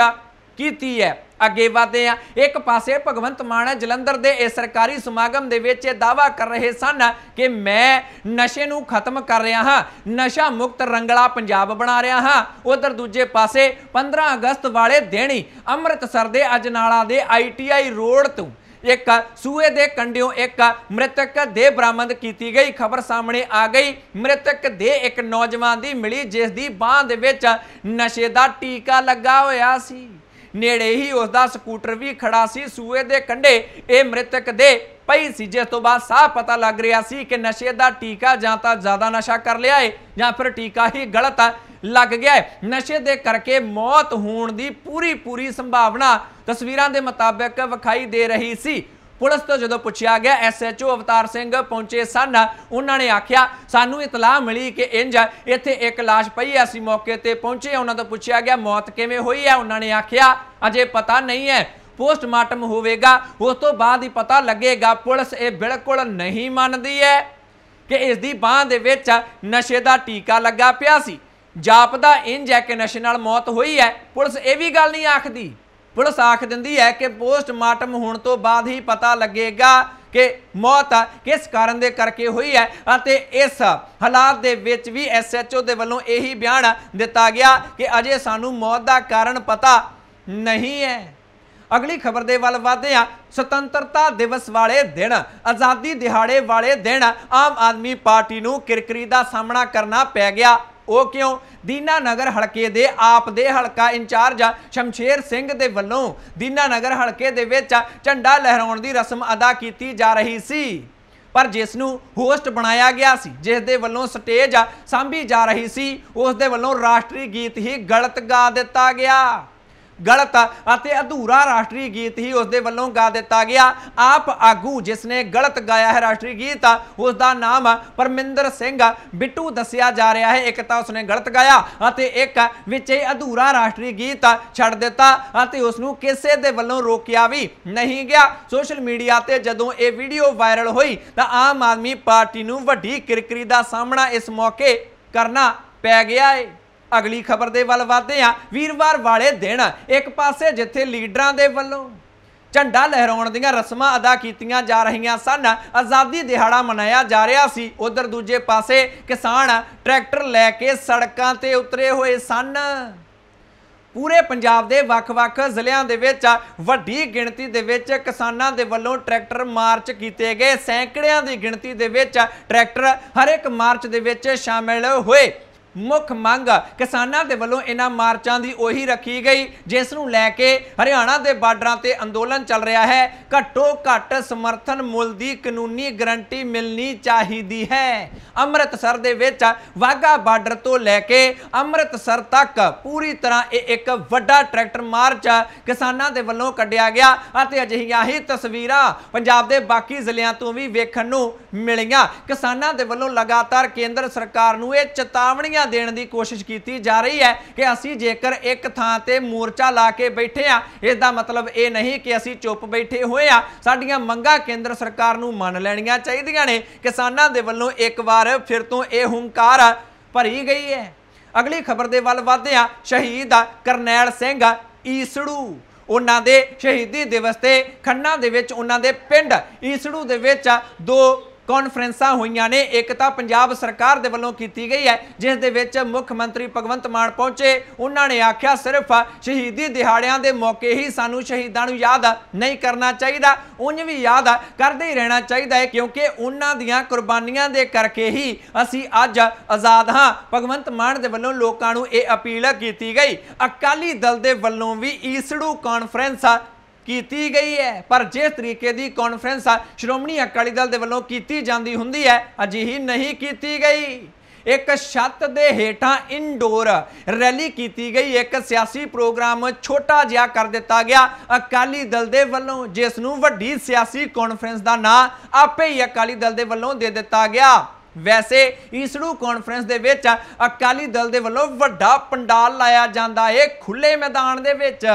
ਕੀਤੀ ਹੈ ਅੱਗੇ ਵਧਦੇ ਆ ਇੱਕ ਪਾਸੇ ਭਗਵੰਤ ਮਾਨ ਜਲੰਧਰ ਦੇ ਇਹ ਸਰਕਾਰੀ ਸਮਾਗਮ ਦੇ ਵਿੱਚ ਇਹ ਦਾਵਾ ਕਰ ਰਹੇ ਸਨ ਕਿ ਮੈਂ ਨਸ਼ੇ ਨੂੰ ਖਤਮ ਕਰ ਰਿਹਾ ਹਾਂ ਨਸ਼ਾ ਮੁਕਤ ਰੰਗਲਾ ਪੰਜਾਬ ਬਣਾ ਰਿਹਾ ਹਾਂ ਉਧਰ ਦੂਜੇ ਪਾਸੇ 15 ਅਗਸਤ ਵਾਲੇ ਦਿਨ ਹੀ ਅੰਮ੍ਰਿਤਸਰ ਦੇ ਅਜਨਾਲਾ ਦੇ ਆਈਟੀਆਈ ਰੋਡ ਤੋਂ ਇੱਕ ਸੂਏ ਦੇ ਕੰਡਿਓਂ ਇੱਕ ਮ੍ਰਿਤਕ ਦੇ ਬਰਾਮਦ ਕੀਤੀ ਗਈ ਖਬਰ ਸਾਹਮਣੇ ਆ ਗਈ ਮ੍ਰਿਤਕ ਦੇ ਇੱਕ ਨੌਜਵਾਨ ਦੀ ਮਿਲੀ ਜਿਸ ਦੀ ਬਾਹ ਦੇ ਵਿੱਚ ਨਸ਼ੇ ਦਾ ਟੀਕਾ ਲੱਗਾ ਹੋਇਆ ਸੀ ਨੇੜੇ ਹੀ ਉਸ ਦਾ ਸਕੂਟਰ ਵੀ ਖੜਾ ਸੀ ਸੂਏ ਦੇ ਕੰਢੇ ਇਹ ਮ੍ਰਿਤਕ ਦੇ ਪਈ ਸੀ ਜਿਸ ਤੋਂ ਬਾਅਦ ਸਾਫ ਪਤਾ ਲੱਗ ਰਿਹਾ ਸੀ ਕਿ ਨਸ਼ੇ ਦਾ ਟੀਕਾ ਜਾਂ ਤਾਂ ਜ਼ਿਆਦਾ ਨਸ਼ਾ ਕਰ ਲਿਆ ਏ ਜਾਂ ਫਿਰ ਟੀਕਾ ਹੀ ਗਲਤ ਲੱਗ ਗਿਆ ਹੈ ਨਸ਼ੇ ਦੇ ਕਰਕੇ ਮੌਤ ਹੋਣ ਦੀ ਪੂਰੀ ਪੂਰੀ ਸੰਭਾਵਨਾ ਤਸਵੀਰਾਂ ਦੇ ਮੁਤਾਬਕ ਵਿਖਾਈ ਦੇ ਰਹੀ ਸੀ ਪੁਲਿਸ ਤੋਂ ਜਦੋਂ ਪੁੱਛਿਆ ਗਿਆ ਐਸਐਚਓ ਅਵਤਾਰ ਸਿੰਘ ਪਹੁੰਚੇ ਸਨ ਉਹਨਾਂ ਨੇ ਆਖਿਆ ਸਾਨੂੰ ਇਤਲਾਹ ਮਿਲੀ ਕਿ ਇੰਜ ਇੱਥੇ ਇੱਕ ਲਾਸ਼ ਪਈ ਐ ਅਸੀਂ ਮੌਕੇ ਤੇ ਪਹੁੰਚੇ ਉਹਨਾਂ ਤੋਂ ਪੁੱਛਿਆ ਗਿਆ ਮੌਤ ਕਿਵੇਂ ਹੋਈ ਐ ਉਹਨਾਂ ਨੇ ਆਖਿਆ ਅਜੇ ਪਤਾ ਨਹੀਂ ਐ ਪੋਸਟਮਾਰਟਮ ਹੋਵੇਗਾ ਉਸ ਤੋਂ ਬਾਅਦ ਹੀ ਪਤਾ ਲੱਗੇਗਾ ਪੁਲਿਸ ਇਹ ਬਿਲਕੁਲ ਨਹੀਂ ਮੰਨਦੀ ਐ ਕਿ ਇਸ ਦੀ ਬਾਹ ਦੇ ਵਿੱਚ ਨਸ਼ੇ ਦਾ ਟੀਕਾ ਲੱਗਾ ਪਿਆ ਸੀ ਜਾਪਦਾ ਇੰਜ ਐ ਕਿ ਨਸ਼ੇ ਨਾਲ ਮੌਤ ਹੋਈ ਐ ਪੁਲਿਸ ਇਹ ਵੀ ਗੱਲ ਨਹੀਂ ਆਖਦੀ ਪੁਲਿਸ ਆਖ ਦਿੰਦੀ ਹੈ ਕਿ ਪੋਸਟਮਾਰਟਮ ਹੋਣ ਤੋਂ ਬਾਅਦ ਹੀ ਪਤਾ ਲੱਗੇਗਾ ਕਿ ਮੌਤ ਕਿਸ ਕਾਰਨ ਦੇ ਕਰਕੇ ਹੋਈ ਹੈ ਅਤੇ ਇਸ ਹਾਲਾਤ ਦੇ ਵਿੱਚ ਵੀ ਐਸਐਚਓ ਦੇ ਵੱਲੋਂ ਇਹੀ ਬਿਆਨ ਦਿੱਤਾ ਗਿਆ ਕਿ ਅਜੇ ਸਾਨੂੰ ਮੌਤ ਦਾ ਕਾਰਨ ਪਤਾ ਨਹੀਂ ਹੈ ਅਗਲੀ ਖਬਰ ਦੇ ਵੱਲ ਵਧਦੇ ਹਾਂ ਸੁਤੰਤਰਤਾ ਦਿਵਸ ਵਾਲੇ ਦਿਨ ਆਜ਼ਾਦੀ ਦਿਹਾੜੇ ਵਾਲੇ ਦਿਨ ਆਮ ਆਦਮੀ ਪਾਰਟੀ ਨੂੰ ਕਿਰਕਰੀ ਦਾ ਸਾਹਮਣਾ ਕਰਨਾ ਪੈ ਗਿਆ ਉਹ ਕਿਉਂ ਦੀਨਾ ਨਗਰ ਹਲਕੇ ਦੇ ਆਪ ਦੇ ਹਲਕਾ ਇੰਚਾਰਜ ਸ਼ਮਸ਼ੇਰ ਸਿੰਘ ਦੇ ਵੱਲੋਂ ਦੀਨਾ ਨਗਰ ਹਲਕੇ ਦੇ ਵਿੱਚ ਝੰਡਾ ਲਹਿਰਾਉਣ ਦੀ ਰਸਮ ਅਦਾ ਕੀਤੀ ਜਾ ਰਹੀ ਸੀ ਪਰ ਜਿਸ ਨੂੰ ਹੋਸਟ ਬਣਾਇਆ ਗਿਆ ਸੀ ਜਿਸ ਦੇ ਵੱਲੋਂ ਸਟੇਜ ਸਾਂਭੀ ਜਾ ਰਹੀ ਸੀ ਉਸ ਦੇ ਵੱਲੋਂ ਰਾਸ਼ਟਰੀ ਗੀਤ ਹੀ ਗਲਤ ਗਾ ਦਿੱਤਾ ਗਿਆ ਗਲਤ ਅਤੇ ਅਧੂਰਾ ਰਾਸ਼ਟਰੀ ਗੀਤ ਹੀ ਉਸ ਦੇ ਵੱਲੋਂ ਗਾ ਦਿੱਤਾ ਗਿਆ ਆਪ ਆਗੂ ਜਿਸ ਨੇ ਗਲਤ ਗਾਇਆ ਹੈ ਰਾਸ਼ਟਰੀ ਗੀਤ ਉਸ ਦਾ ਨਾਮ ਪਰਮਿੰਦਰ ਸਿੰਘ ਬਿੱਟੂ ਦੱਸਿਆ ਜਾ ਰਿਹਾ ਹੈ ਇੱਕ ਤਾਂ ਉਸ ਨੇ ਗਲਤ ਗਾਇਆ ਅਤੇ ਇੱਕ ਵਿੱਚ ਇਹ ਅਧੂਰਾ ਰਾਸ਼ਟਰੀ ਗੀਤ ਛੱਡ ਦਿੱਤਾ ਅਤੇ ਉਸ ਨੂੰ ਕਿਸੇ ਦੇ ਵੱਲੋਂ ਰੋਕਿਆ ਵੀ ਨਹੀਂ ਗਿਆ ਸੋਸ਼ਲ ਮੀਡੀਆ ਤੇ ਜਦੋਂ ਇਹ ਵੀਡੀਓ ਵਾਇਰਲ ਹੋਈ ਤਾਂ ਆਮ ਆਦਮੀ ਪਾਰਟੀ ਨੂੰ ਵੱਡੀ ਕਿਰਕਰੀ ਦਾ ਸਾਹਮਣਾ ਇਸ ਮੌਕੇ ਕਰਨਾ ਪੈ ਗਿਆ ਏ ਅਗਲੀ ਖਬਰ ਦੇ ਵੱਲ ਵਧਦੇ ਆ ਵੀਰਵਾਰ ਵਾਲੇ ਦਿਨ ਇੱਕ ਪਾਸੇ ਜਿੱਥੇ ਲੀਡਰਾਂ ਦੇ ਵੱਲੋਂ ਝੰਡਾ ਲਹਿਰਾਉਣ ਦੀਆਂ ਰਸਮਾਂ ਅਦਾ ਕੀਤੀਆਂ ਜਾ ਰਹੀਆਂ ਸਨ ਆਜ਼ਾਦੀ ਦਿਹਾੜਾ ਮਨਾਇਆ ਜਾ ਰਿਹਾ ਸੀ ਉਧਰ ਦੂਜੇ ਪਾਸੇ ਕਿਸਾਨ ਟਰੈਕਟਰ ਲੈ ਕੇ ਸੜਕਾਂ ਤੇ ਉਤਰੇ ਹੋਏ ਸਨ ਪੂਰੇ ਪੰਜਾਬ ਦੇ ਵੱਖ-ਵੱਖ ਜ਼ਿਲ੍ਹਿਆਂ ਦੇ ਵਿੱਚ ਵੱਡੀ ਗਿਣਤੀ ਦੇ ਵਿੱਚ ਕਿਸਾਨਾਂ ਦੇ ਵੱਲੋਂ ਟਰੈਕਟਰ ਮਾਰਚ ਕੀਤੇ ਗਏ ਸੈਂਕੜਿਆਂ ਦੀ ਗਿਣਤੀ ਦੇ ਵਿੱਚ ਟਰੈਕਟਰ ਹਰ ਇੱਕ ਮਾਰਚ ਦੇ ਵਿੱਚ ਸ਼ਾਮਿਲ ਹੋਏ ਮੁੱਖ ਮੰਗ ਕਿਸਾਨਾਂ ਦੇ ਵੱਲੋਂ ਇਹਨਾਂ ਮਾਰਚਾਂ ਦੀ ਉਹੀ ਰੱਖੀ ਗਈ ਜਿਸ ਨੂੰ ਲੈ ਕੇ ਹਰਿਆਣਾ ਦੇ ਬਾਰਡਰਾਂ ਤੇ ਅੰਦੋਲਨ ਚੱਲ ਰਿਹਾ ਹੈ ਘੱਟੋ ਘੱਟ ਸਮਰਥਨ ਮੁੱਲ ਦੀ ਕਾਨੂੰਨੀ ਗਰੰਟੀ ਮਿਲਣੀ ਚਾਹੀਦੀ ਹੈ ਅੰਮ੍ਰਿਤਸਰ ਦੇ ਵਿੱਚ ਵਾਗਾ ਬਾਰਡਰ ਤੋਂ ਲੈ ਕੇ ਅੰਮ੍ਰਿਤਸਰ ਤੱਕ ਪੂਰੀ ਤਰ੍ਹਾਂ ਇਹ ਇੱਕ ਵੱਡਾ ਟਰੈਕਟਰ ਮਾਰਚ ਕਿਸਾਨਾਂ ਦੇ ਵੱਲੋਂ ਕੱਢਿਆ ਗਿਆ ਅਤੇ ਅਜਿਹੀਆਂ ਹੀ ਤਸਵੀਰਾਂ ਪੰਜਾਬ ਦੇ ਬਾਕੀ ਜ਼ਿਲ੍ਹਿਆਂ ਤੋਂ ਵੀ ਵੇਖਣ ਨੂੰ ਮਿਲੀਆਂ ਕਿਸਾਨਾਂ ਦੇ ਵੱਲੋਂ ਲਗਾਤਾਰ ਕੇਂਦਰ ਸਰਕਾਰ ਨੂੰ ਇਹ ਚੇਤਾਵਨੀ ਧਮਕੀਆਂ ਦੇਣ ਦੀ ਕੋਸ਼ਿਸ਼ ਕੀਤੀ ਜਾ ਰਹੀ ਹੈ ਕਿ ਅਸੀਂ ਜੇਕਰ ਇੱਕ ਥਾਂ ਤੇ ਮੋਰਚਾ ਲਾ ਕੇ ਬੈਠੇ ਆ ਇਸ ਦਾ ਮਤਲਬ ਇਹ ਨਹੀਂ ਕਿ ਅਸੀਂ ਚੁੱਪ ਬੈਠੇ ਹੋਏ ਆ ਸਾਡੀਆਂ ਮੰਗਾਂ ਕੇਂਦਰ ਸਰਕਾਰ ਨੂੰ ਮੰਨ ਲੈਣੀਆਂ ਚਾਹੀਦੀਆਂ ਨੇ ਕਿਸਾਨਾਂ ਦੇ ਵੱਲੋਂ ਇੱਕ ਵਾਰ ਫਿਰ ਤੋਂ ਇਹ ਹੰਕਾਰ ਭਰੀ ਗਈ ਹੈ ਅਗਲੀ ਖਬਰ ਦੇ ਵੱਲ ਵਧਦੇ ਆ ਸ਼ਹੀਦ ਕਰਨੈਲ ਸਿੰਘ ਈਸੜੂ ਉਹਨਾਂ ਦੇ ਸ਼ਹੀਦੀ ਦਿਵਸ ਤੇ ਖੰਨਾ ਦੇ ਵਿੱਚ ਉਹਨਾਂ ਦੇ ਪਿੰਡ ਈਸੜੂ ਦੇ ਵਿੱਚ ਦੋ ਕਾਨਫਰੰਸਾਂ ਹੋਈਆਂ ਨੇ ਇੱਕ ਤਾਂ ਪੰਜਾਬ ਸਰਕਾਰ ਦੇ ਵੱਲੋਂ ਕੀਤੀ ਗਈ ਹੈ ਜਿਸ ਦੇ ਵਿੱਚ ਮੁੱਖ ਮੰਤਰੀ ਭਗਵੰਤ ਮਾਨ ਪਹੁੰਚੇ ਉਹਨਾਂ ਨੇ ਆਖਿਆ ਸਿਰਫ ਸ਼ਹੀਦੀ ਦਿਹਾੜਿਆਂ ਦੇ ਮੌਕੇ ਹੀ ਸਾਨੂੰ ਸ਼ਹੀਦਾਂ ਨੂੰ ਯਾਦ ਨਹੀਂ ਕਰਨਾ ਚਾਹੀਦਾ ਉਂਝ ਵੀ ਯਾਦ ਕਰਦੇ ਹੀ ਰਹਿਣਾ ਚਾਹੀਦਾ ਹੈ ਕਿਉਂਕਿ ਉਹਨਾਂ ਦੀਆਂ ਕੁਰਬਾਨੀਆਂ ਦੇ ਕਰਕੇ ਹੀ ਅਸੀਂ ਅੱਜ ਆਜ਼ਾਦ ਹਾਂ ਭਗਵੰਤ ਮਾਨ ਦੇ ਵੱਲੋਂ ਲੋਕਾਂ ਨੂੰ ਇਹ ਅਪੀਲ ਕੀਤੀ ਗਈ ਅਕਾਲੀ ਦਲ ਦੇ ਵੱਲੋਂ ਵੀ ਈਸੜੂ ਕਾਨਫਰੰਸ ਕੀਤੀ ਗਈ ਹੈ ਪਰ ਜਿਸ ਤਰੀਕੇ ਦੀ ਕਾਨਫਰੰਸ ਆ ਸ਼੍ਰੋਮਣੀ ਅਕਾਲੀ ਦਲ ਦੇ ਵੱਲੋਂ ਕੀਤੀ ਜਾਂਦੀ ਹੁੰਦੀ ਹੈ ਅਜਿਹੀ ਨਹੀਂ ਕੀਤੀ ਗਈ ਇੱਕ ਛੱਤ ਦੇ ਹੇਠਾਂ ਇਨਡੋਰ ਰੈਲੀ ਕੀਤੀ ਗਈ ਇੱਕ ਸਿਆਸੀ ਪ੍ਰੋਗਰਾਮ ਛੋਟਾ ਜਿਹਾ ਕਰ ਦਿੱਤਾ ਗਿਆ ਅਕਾਲੀ ਦਲ ਦੇ ਵੱਲੋਂ ਜਿਸ ਨੂੰ ਵੱਡੀ ਸਿਆਸੀ ਕਾਨਫਰੰਸ ਦਾ ਨਾਂ ਆਪੇ ਹੀ ਅਕਾਲੀ ਦਲ ਦੇ ਵੱਲੋਂ ਦੇ ਦਿੱਤਾ ਗਿਆ ਵੈਸੇ ਈਸੜੂ ਕਾਨਫਰੰਸ ਦੇ ਵਿੱਚ ਅਕਾਲੀ ਦਲ ਦੇ ਵੱਲੋਂ ਵੱਡਾ ਪੰਡਾਲ ਲਾਇਆ ਜਾਂਦਾ ਹੈ ਖੁੱਲੇ ਮੈਦਾਨ ਦੇ ਵਿੱਚ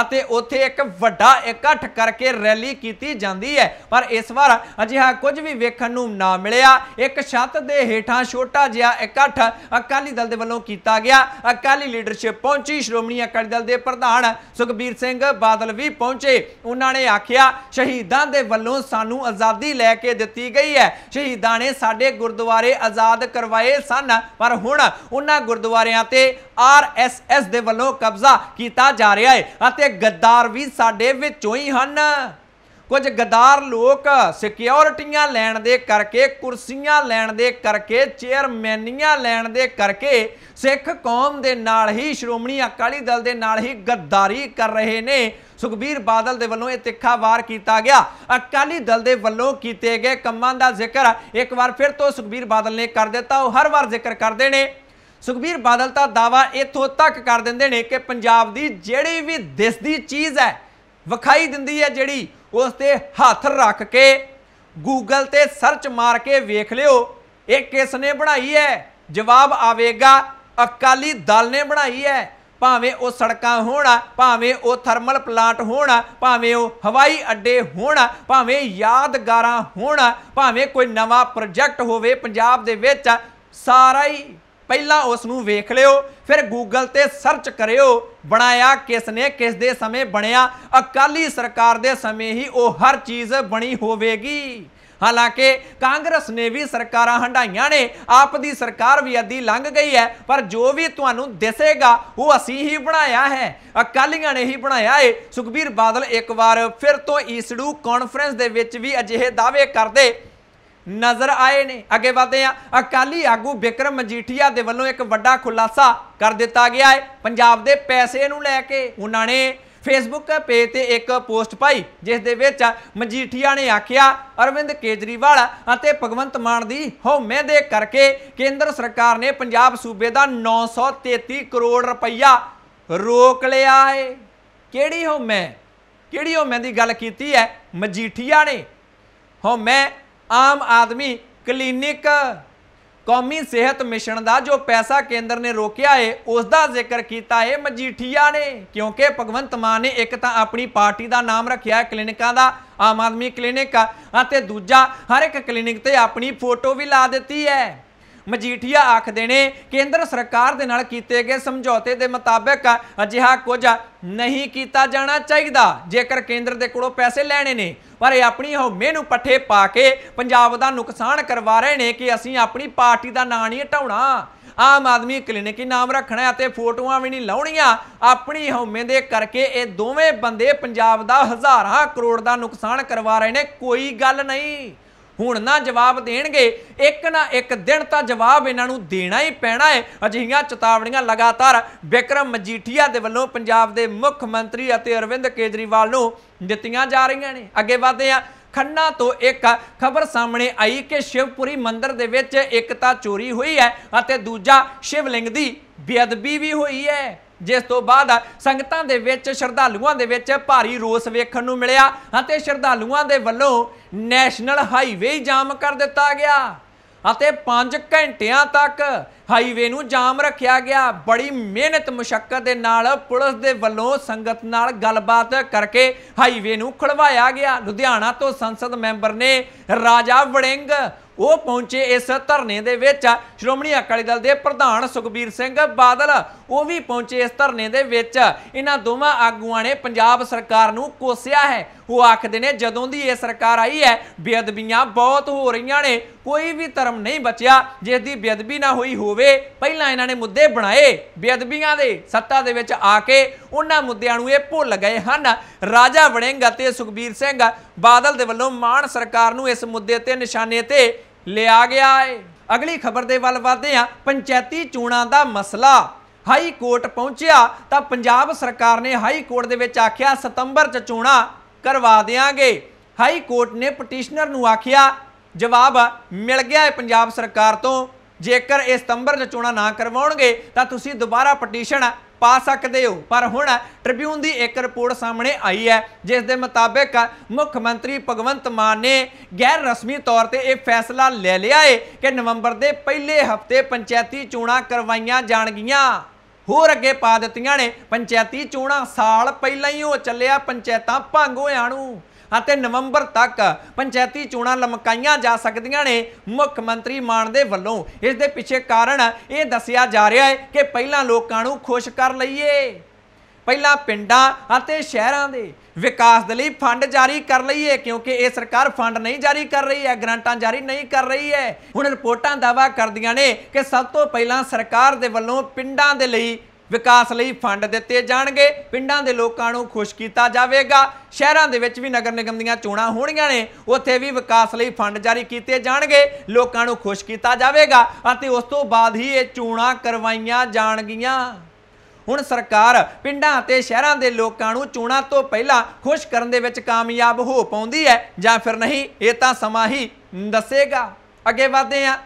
ਅਤੇ ਉੱਥੇ ਇੱਕ ਵੱਡਾ ਇਕੱਠ ਕਰਕੇ ਰੈਲੀ ਕੀਤੀ ਜਾਂਦੀ ਹੈ ਪਰ ਇਸ ਵਾਰ ਅਜਿਹਾ ਕੁਝ ਵੀ ਵੇਖਣ ਨੂੰ ਨਾ ਮਿਲਿਆ ਇੱਕ ਛੱਤ ਦੇ ਹੇਠਾਂ ਛੋਟਾ ਜਿਹਾ ਇਕੱਠ ਅਕਾਲੀ ਦਲ ਦੇ ਵੱਲੋਂ ਕੀਤਾ ਗਿਆ ਅਕਾਲੀ ਲੀਡਰਸ਼ਿਪ ਪਹੁੰਚੀ ਸ਼੍ਰੋਮਣੀ ਅਕਾਲੀ ਦਲ ਦੇ ਪ੍ਰਧਾਨ ਸੁਖਬੀਰ ਸਿੰਘ ਬਾਦਲ ਵੀ ਪਹੁੰਚੇ ਉਹਨਾਂ ਨੇ ਆਖਿਆ ਸ਼ਹੀਦਾਂ ਦੇ ਵੱਲੋਂ ਸਾਨੂੰ ਆਜ਼ਾਦੀ ਲੈ ਕੇ ਦਿੱਤੀ ਗਈ ਹੈ ਸ਼ਹੀਦਾਂ ਨੇ ਸਾਡੇ ਗੁਰਦੁਆਰੇ ਗੁਰਦੁਆਰੇ ਆਜ਼ਾਦ ਕਰਵਾਏ ਸਨ ਪਰ ਹੁਣ ਉਹਨਾਂ ਗੁਰਦੁਆਰਿਆਂ ਤੇ ਆਰਐਸਐਸ ਦੇ ਵੱਲੋਂ ਕਬਜ਼ਾ ਕੀਤਾ ਜਾ ਰਿਹਾ ਹੈ ਅਤੇ ਗੱਦਾਰ ਵੀ ਸਾਡੇ ਵਿੱਚੋਂ ਹੀ ਹਨ ਕੁਝ ਗਦਾਰ ਲੋਕ ਸਿਕਿਉਰਿਟੀਆਂ ਲੈਣ ਦੇ ਕਰਕੇ ਕੁਰਸੀਆਂ ਲੈਣ ਦੇ ਕਰਕੇ ਚੇਅਰਮੈਨੀਆਂ ਲੈਣ ਦੇ ਕਰਕੇ ਸਿੱਖ ਕੌਮ ਦੇ ਨਾਲ ਹੀ ਸ਼੍ਰੋਮਣੀ ਅਕਾਲੀ ਦਲ ਦੇ ਨਾਲ ਹੀ ਗੱਦਾਰੀ ਕਰ ਰਹੇ ਨੇ ਸੁਖਬੀਰ ਬਾਦਲ ਦੇ ਵੱਲੋਂ ਇਹ ਤਿੱਖਾ ਵਾਰ ਕੀਤਾ ਗਿਆ ਅਕਾਲੀ ਦਲ ਦੇ ਵੱਲੋਂ ਕੀਤੇ ਗਏ ਕੰਮਾਂ ਦਾ ਜ਼ਿਕਰ ਇੱਕ ਵਾਰ ਫਿਰ ਤੋਂ ਸੁਖਬੀਰ ਬਾਦਲ ਨੇ ਕਰ ਦਿੱਤਾ ਉਹ ਹਰ ਵਾਰ ਜ਼ਿਕਰ ਕਰਦੇ ਨੇ ਸੁਖਬੀਰ ਬਾਦਲ ਤਾਂ ਦਾਵਾ ਇਥੋਂ ਤੱਕ ਕਰ ਦਿੰਦੇ ਨੇ ਕਿ ਪੰਜਾਬ ਦੀ ਜਿਹੜੀ ਵੀ ਦਿਸਦੀ ਚੀਜ਼ ਹੈ ਵਿਖਾਈ ਦਿੰਦੀ ਹੈ ਜਿਹੜੀ ਉਸ ਤੇ ਹੱਥ ਰੱਖ ਕੇ Google ਤੇ ਸਰਚ ਮਾਰ ਕੇ ਵੇਖ ਲਿਓ ਇਹ ਕਿਸ ਨੇ ਬਣਾਈ ਹੈ ਜਵਾਬ ਆਵੇਗਾ ਅਕਾਲੀ ਦਲ ਨੇ ਬਣਾਈ ਹੈ ਭਾਵੇਂ ਉਹ ਸੜਕਾਂ ਹੋਣਾ ਭਾਵੇਂ ਉਹ ਥਰਮਲ ਪਲਾਂਟ ਹੋਣਾ ਭਾਵੇਂ ਉਹ ਹਵਾਈ ਅੱਡੇ ਹੋਣਾ ਭਾਵੇਂ ਯਾਦਗਾਰਾਂ ਹੋਣਾ ਭਾਵੇਂ ਕੋਈ ਨਵਾਂ ਪ੍ਰੋਜੈਕਟ ਹੋਵੇ ਪੰਜਾਬ ਦੇ ਵਿੱਚ ਸਾਰਾ ਹੀ ਪਹਿਲਾਂ ਉਸ ਨੂੰ ਵੇਖ ਲਿਓ ਫਿਰ ਗੂਗਲ ਤੇ ਸਰਚ ਕਰਿਓ ਬਣਾਇਆ ਕਿਸ ਨੇ ਕਿਸ ਦੇ ਸਮੇਂ ਬਣਿਆ ਅਕਾਲੀ ਸਰਕਾਰ ਦੇ ਸਮੇਂ ਹੀ ਉਹ ਹਰ ਚੀਜ਼ ਬਣੀ ਹੋਵੇਗੀ ਹਾਲਾਂਕਿ ਕਾਂਗਰਸ ਨੇ ਵੀ ਸਰਕਾਰਾਂ ਹੰਡਾਈਆਂ ਨੇ ਆਪ ਦੀ ਸਰਕਾਰ ਵੀ ਅੱਧੀ ਲੰਘ ਗਈ ਹੈ ਪਰ ਜੋ ਵੀ ਤੁਹਾਨੂੰ ਦਿਸੇਗਾ ਉਹ ਅਸੀਂ ਹੀ ਬਣਾਇਆ ਹੈ ਅਕਾਲੀਆਂ ਨੇ ਹੀ ਬਣਾਇਆ ਹੈ ਸੁਖਬੀਰ ਬਾਦਲ ਇੱਕ ਵਾਰ ਫਿਰ ਤੋਂ ਈਸੜੂ ਕਾਨਫਰੰਸ ਦੇ ਵਿੱਚ ਵੀ ਅਜਿਹੇ ਦਾਅਵੇ ਕਰਦੇ ਨਜ਼ਰ ਆਏ ਨੇ ਅੱਗੇ ਵਧਦੇ ਆ ਅਕਾਲੀ ਆਗੂ ਵਿਕਰਮ ਮਜੀਠੀਆ ਦੇ ਵੱਲੋਂ ਇੱਕ ਵੱਡਾ ਖੁਲਾਸਾ ਕਰ ਦਿੱਤਾ ਗਿਆ ਹੈ ਪੰਜਾਬ ਦੇ ਪੈਸੇ ਨੂੰ ਲੈ ਕੇ ਉਹਨਾਂ ਨੇ ਫੇਸਬੁੱਕ ਪੇਜ ਤੇ ਇੱਕ ਪੋਸਟ ਪਾਈ ਜਿਸ ਦੇ ਵਿੱਚ ਮਜੀਠੀਆ ਨੇ ਆਖਿਆ ਅਰਵਿੰਦ ਕੇਜਰੀਵਾਲ ਅਤੇ ਭਗਵੰਤ ਮਾਨ ਦੀ ਹਉਮੈ ਦੇ ਕਰਕੇ ਕੇਂਦਰ ਸਰਕਾਰ ਨੇ ਪੰਜਾਬ ਸੂਬੇ ਦਾ 933 ਕਰੋੜ ਰੁਪਈਆ ਰੋਕ ਲਿਆ ਹੈ ਕਿਹੜੀ ਹਉਮੈ ਕਿਹੜੀ ਹਉਮੈ ਦੀ ਗੱਲ ਕੀਤੀ ਹੈ ਮਜੀਠੀਆ ਨੇ ਹਉਮੈ ਆਮ ਆਦਮੀ ਕਲੀਨਿਕ ਕੌਮੀ ਸਿਹਤ ਮਿਸ਼ਨ ਦਾ ਜੋ ਪੈਸਾ ਕੇਂਦਰ ਨੇ ਰੋਕਿਆ ਏ ਉਸ ਦਾ ਜ਼ਿਕਰ ਕੀਤਾ ਏ ਮਜੀਠੀਆ ਨੇ ਕਿਉਂਕਿ ਭਗਵੰਤ ਮਾਨ ਨੇ ਇੱਕ ਤਾਂ ਆਪਣੀ ਪਾਰਟੀ ਦਾ ਨਾਮ ਰੱਖਿਆ ਹੈ ਕਲੀਨਿਕਾਂ ਦਾ ਆਮ ਆਦਮੀ ਕਲੀਨਿਕ ਅਤੇ ਦੂਜਾ ਹਰ ਇੱਕ ਕਲੀਨਿਕ ਤੇ ਆਪਣੀ ਫੋਟੋ ਵੀ ਲਾ ਦਿੱਤੀ ਹੈ ਮਜੀਠੀਆ ਆਖਦੇ ਨੇ ਕੇਂਦਰ ਸਰਕਾਰ ਦੇ ਨਾਲ ਕੀਤੇ ਗਏ ਸਮਝੌਤੇ ਦੇ ਮੁਤਾਬਕ ਅਜਿਹਾ ਕੁਝ ਨਹੀਂ ਕੀਤਾ ਜਾਣਾ ਚਾਹੀਦਾ ਜੇਕਰ ਕੇਂਦਰ ਦੇ ਕੋਲੋਂ ਪੈਸੇ ਲੈਣੇ ਨੇ ਪਰ ਇਹ ਆਪਣੀ ਹਉਮੈ ਨੂੰ ਪੱਠੇ ਪਾ ਕੇ ਪੰਜਾਬ ਦਾ ਨੁਕਸਾਨ ਕਰਵਾ ਰਹੇ ਨੇ ਕਿ ਅਸੀਂ ਆਪਣੀ ਪਾਰਟੀ ਦਾ ਨਾਂ ਨਹੀਂ ਹਟਾਉਣਾ ਆਮ ਆਦਮੀ ਕਲੀਨਿਕ ਹੀ ਨਾਮ ਰੱਖਣਾ ਅਤੇ ਫੋਟੋਆਂ ਵੀ ਨਹੀਂ ਲਾਉਣੀਆਂ ਆਪਣੀ ਹਉਮੈ ਦੇ ਕਰਕੇ ਇਹ ਦੋਵੇਂ ਬੰਦੇ ਪੰਜਾਬ ਦਾ ਹਜ਼ਾਰਾਂ ਕਰੋੜ ਦਾ ਨੁਕਸਾਨ ਕਰਵਾ ਰਹੇ ਨੇ ਕੋਈ ਗੱਲ ਨਹੀਂ ਹੁਣ ਨਾ ਜਵਾਬ ਦੇਣਗੇ ਇੱਕ ਨਾ ਇੱਕ ਦਿਨ ਤਾਂ ਜਵਾਬ ਇਹਨਾਂ ਨੂੰ ਦੇਣਾ ਹੀ ਪੈਣਾ ਹੈ ਅਜਿਹੀਆਂ ਚੇਤਾਵਨੀਆਂ ਲਗਾਤਾਰ ਵਿਕਰਮ ਮਜੀਠੀਆ ਦੇ ਵੱਲੋਂ ਪੰਜਾਬ ਦੇ ਮੁੱਖ ਮੰਤਰੀ ਅਤੇ ਅਰਵਿੰਦ ਕੇਜਰੀਵਾਲ ਨੂੰ ਦਿੱਤੀਆਂ ਜਾ ਰਹੀਆਂ ਨੇ ਅੱਗੇ ਵਧਦੇ ਆ ਖੰਨਾ ਤੋਂ ਇੱਕ ਖਬਰ ਸਾਹਮਣੇ ਆਈ ਕਿ ਸ਼ਿਵਪੁਰੀ ਮੰਦਿਰ ਦੇ ਵਿੱਚ ਇੱਕ ਤਾਂ ਚੋਰੀ ਹੋਈ ਹੈ ਅਤੇ ਦੂਜਾ ਸ਼ਿਵਲਿੰਗ ਦੀ ਬੇਅਦਬੀ ਵੀ ਹੋਈ ਹੈ ਜਿਸ ਤੋਂ ਬਾਅਦ ਸੰਗਤਾਂ ਦੇ ਵਿੱਚ ਸ਼ਰਧਾਲੂਆਂ ਦੇ ਵਿੱਚ ਭਾਰੀ ਰੋਸ ਵੇਖਣ ਨੂੰ ਮਿਲਿਆ ਅਤੇ ਸ਼ਰਧਾਲੂਆਂ ਦੇ ਵੱਲੋਂ ਨੈਸ਼ਨਲ ਹਾਈਵੇ ਜਾਮ ਕਰ ਦਿੱਤਾ ਗਿਆ ਅਤੇ 5 ਘੰਟਿਆਂ ਤੱਕ ਹਾਈਵੇ ਨੂੰ ਜਾਮ ਰੱਖਿਆ ਗਿਆ ਬੜੀ ਮਿਹਨਤ ਮੁਸ਼ਕਲ ਦੇ ਨਾਲ ਪੁਲਿਸ ਦੇ ਵੱਲੋਂ ਸੰਗਤ ਨਾਲ ਗੱਲਬਾਤ ਕਰਕੇ ਹਾਈਵੇ ਨੂੰ ਖੁਲਵਾਇਆ ਗਿਆ ਲੁਧਿਆਣਾ ਤੋਂ ਸੰਸਦ ਮੈਂਬਰ ਨੇ ਰਾਜਾ ਵੜਿੰਗ ਉਹ ਪਹੁੰਚੇ ਇਸ ਧਰਨੇ ਦੇ ਵਿੱਚ ਸ਼੍ਰੋਮਣੀ ਅਕਾਲੀ ਦਲ ਦੇ ਪ੍ਰਧਾਨ ਸੁਖਬੀਰ ਸਿੰਘ ਬਾਦਲ ਉਹ ਵੀ ਪਹੁੰਚੇ ਇਸ ਧਰਨੇ ਦੇ ਵਿੱਚ ਇਹਨਾਂ ਦੋਵਾਂ ਆਗੂਆਂ ਨੇ ਪੰਜਾਬ ਸਰਕਾਰ ਨੂੰ ਕੋਸਿਆ ਹੈ ਉਹ ਆਖਦੇ ਨੇ ਜਦੋਂ ਦੀ ਇਹ ਸਰਕਾਰ ਆਈ ਹੈ ਬੇਅਦਬੀਆਂ ਬਹੁਤ ਹੋ ਰਹੀਆਂ ਨੇ ਕੋਈ ਵੀ ਧਰਮ ਨਹੀਂ ਬਚਿਆ ਜਿਸ ਦੀ ਬੇਅਦਬੀ ਨਾ ਹੋਈ ਹੋਵੇ ਪਹਿਲਾਂ ਇਹਨਾਂ ਨੇ ਮੁੱਦੇ ਬਣਾਏ ਬੇਅਦਬੀਆਂ ਦੇ ਸੱਤਾ ਦੇ ਵਿੱਚ ਆ ਕੇ ਉਹਨਾਂ ਮੁੱਦਿਆਂ ਨੂੰ ਇਹ ਭੁੱਲ ਗਏ ਹਨ ਰਾਜਾ ਵੜਿੰਗ ਅਤੇ ਸੁਖਬੀਰ ਸਿੰਘ ਬਾਦਲ ਦੇ ਵੱਲੋਂ ਮਾਨ ਸਰਕਾਰ ਨੂੰ ਇਸ ਮੁੱਦੇ ਤੇ ਨਿਸ਼ਾਨੇ ਤੇ ਲਿਆ ਗਿਆ ਹੈ ਅਗਲੀ ਖਬਰ ਦੇ ਵੱਲ ਵਧਦੇ ਹਾਂ ਪੰਚਾਇਤੀ ਚੋਣਾਂ ਦਾ ਮਸਲਾ ਹਾਈ ਕੋਰਟ ਪਹੁੰਚਿਆ ਤਾਂ ਪੰਜਾਬ ਸਰਕਾਰ ਨੇ ਹਾਈ ਕੋਰਟ ਦੇ ਵਿੱਚ ਆਖਿਆ ਸਤੰਬਰ 'ਚ ਚੋਣਾਂ ਕਰਵਾ ਦੇਾਂਗੇ ਹਾਈ ਕੋਰਟ ਨੇ ਪਟੀਸ਼ਨਰ ਨੂੰ ਆਖਿਆ ਜਵਾਬ ਮਿਲ ਗਿਆ ਹੈ ਪੰਜਾਬ ਸਰਕਾਰ ਤੋਂ ਜੇਕਰ ਇਹ ਸਤੰਬਰ 'ਚ ਚੋਣਾਂ ਨਾ ਕਰਵਾਉਣਗੇ ਤਾਂ ਤੁਸੀਂ ਦੁਬਾਰਾ ਪਟੀਸ਼ਨ ਪਾ ਸਕਦੇ ਹੋ ਪਰ ਹੁਣ ਟ੍ਰਿਬਿਊਨ ਦੀ ਇੱਕ ਰਿਪੋਰਟ ਸਾਹਮਣੇ ਆਈ ਹੈ ਜਿਸ ਦੇ ਮੁਤਾਬਕ ਮੁੱਖ ਮੰਤਰੀ ਭਗਵੰਤ ਮਾਨ ਨੇ ਗੈਰ ਰਸਮੀ ਤੌਰ ਤੇ ਇਹ ਫੈਸਲਾ ਲੈ ਲਿਆ ਹੈ ਕਿ ਨਵੰਬਰ ਦੇ ਪਹਿਲੇ ਹਫਤੇ ਪੰਚਾਇਤੀ ਚੋਣਾਂ ਕਰਵਾਈਆਂ ਜਾਣਗੀਆਂ ਹੋਰ ਅੱਗੇ ਪਾ ਦਿੱਤੀਆਂ ਨੇ ਪੰਚਾਇਤੀ ਚੋਣਾਂ ਸਾਲ ਪਹਿਲਾਂ ਹੀ ਉਹ ਚੱਲਿਆ ਪੰਚਾਇਤਾਂ ਭੰਗ ਹੋਇਆ ਨੂੰ ਅਤੇ ਨਵੰਬਰ ਤੱਕ ਪੰਚਾਇਤੀ ਚੋਣਾਂ ਲਮਕਾਈਆਂ ਜਾ ਸਕਦੀਆਂ ਨੇ ਮੁੱਖ ਮੰਤਰੀ ਮਾਨ ਦੇ ਵੱਲੋਂ ਇਸ ਦੇ ਪਿੱਛੇ ਕਾਰਨ ਇਹ ਦੱਸਿਆ ਜਾ ਰਿਹਾ ਹੈ ਕਿ ਪਹਿਲਾਂ ਲੋਕਾਂ ਨੂੰ ਖੁਸ਼ ਕਰ ਲਈਏ ਪਹਿਲਾਂ ਪਿੰਡਾਂ ਅਤੇ ਸ਼ਹਿਰਾਂ ਦੇ ਵਿਕਾਸ ਦੇ ਲਈ ਫੰਡ ਜਾਰੀ ਕਰ ਲਈਏ ਕਿਉਂਕਿ ਇਹ ਸਰਕਾਰ ਫੰਡ ਨਹੀਂ ਜਾਰੀ ਕਰ ਰਹੀ ਹੈ ਗ੍ਰਾਂਟਾਂ ਜਾਰੀ ਨਹੀਂ ਕਰ ਰਹੀ ਹੈ ਹੁਣ ਰਿਪੋਰਟਾਂ ਦਾਵਾ ਕਰਦੀਆਂ ਨੇ ਕਿ ਸਭ ਤੋਂ ਪਹਿਲਾਂ ਸਰਕਾਰ ਦੇ ਵੱਲੋਂ ਪਿੰਡਾਂ ਦੇ ਲਈ ਵਿਕਾਸ ਲਈ ਫੰਡ ਦਿੱਤੇ ਜਾਣਗੇ ਪਿੰਡਾਂ ਦੇ ਲੋਕਾਂ ਨੂੰ ਖੁਸ਼ ਕੀਤਾ ਜਾਵੇਗਾ ਸ਼ਹਿਰਾਂ ਦੇ ਵਿੱਚ ਵੀ ਨਗਰ ਨਿਗਮ ਦੀਆਂ ਚੋਣਾਂ ਹੋਣੀਆਂ ਨੇ ਉੱਥੇ ਵੀ ਵਿਕਾਸ ਲਈ ਫੰਡ ਜਾਰੀ ਕੀਤੇ ਜਾਣਗੇ ਲੋਕਾਂ ਨੂੰ ਖੁਸ਼ ਕੀਤਾ ਜਾਵੇਗਾ ਅਤੇ ਉਸ ਤੋਂ ਬਾਅਦ ਹੀ ਇਹ ਚੋਣਾਂ ਕਰਵਾਈਆਂ ਜਾਣਗੀਆਂ ਹੁਣ ਸਰਕਾਰ ਪਿੰਡਾਂ ਅਤੇ ਸ਼ਹਿਰਾਂ ਦੇ ਲੋਕਾਂ ਨੂੰ ਚੋਣਾਂ ਤੋਂ ਪਹਿਲਾਂ ਖੁਸ਼ ਕਰਨ ਦੇ ਵਿੱਚ ਕਾਮਯਾਬ ਹੋ ਪਾਉਂਦੀ ਹੈ ਜਾਂ ਫਿਰ ਨਹੀਂ ਇਹ ਤਾਂ ਸਮਾਂ ਹੀ ਦੱਸੇਗਾ ਅੱਗੇ ਵਧਦੇ ਹਾਂ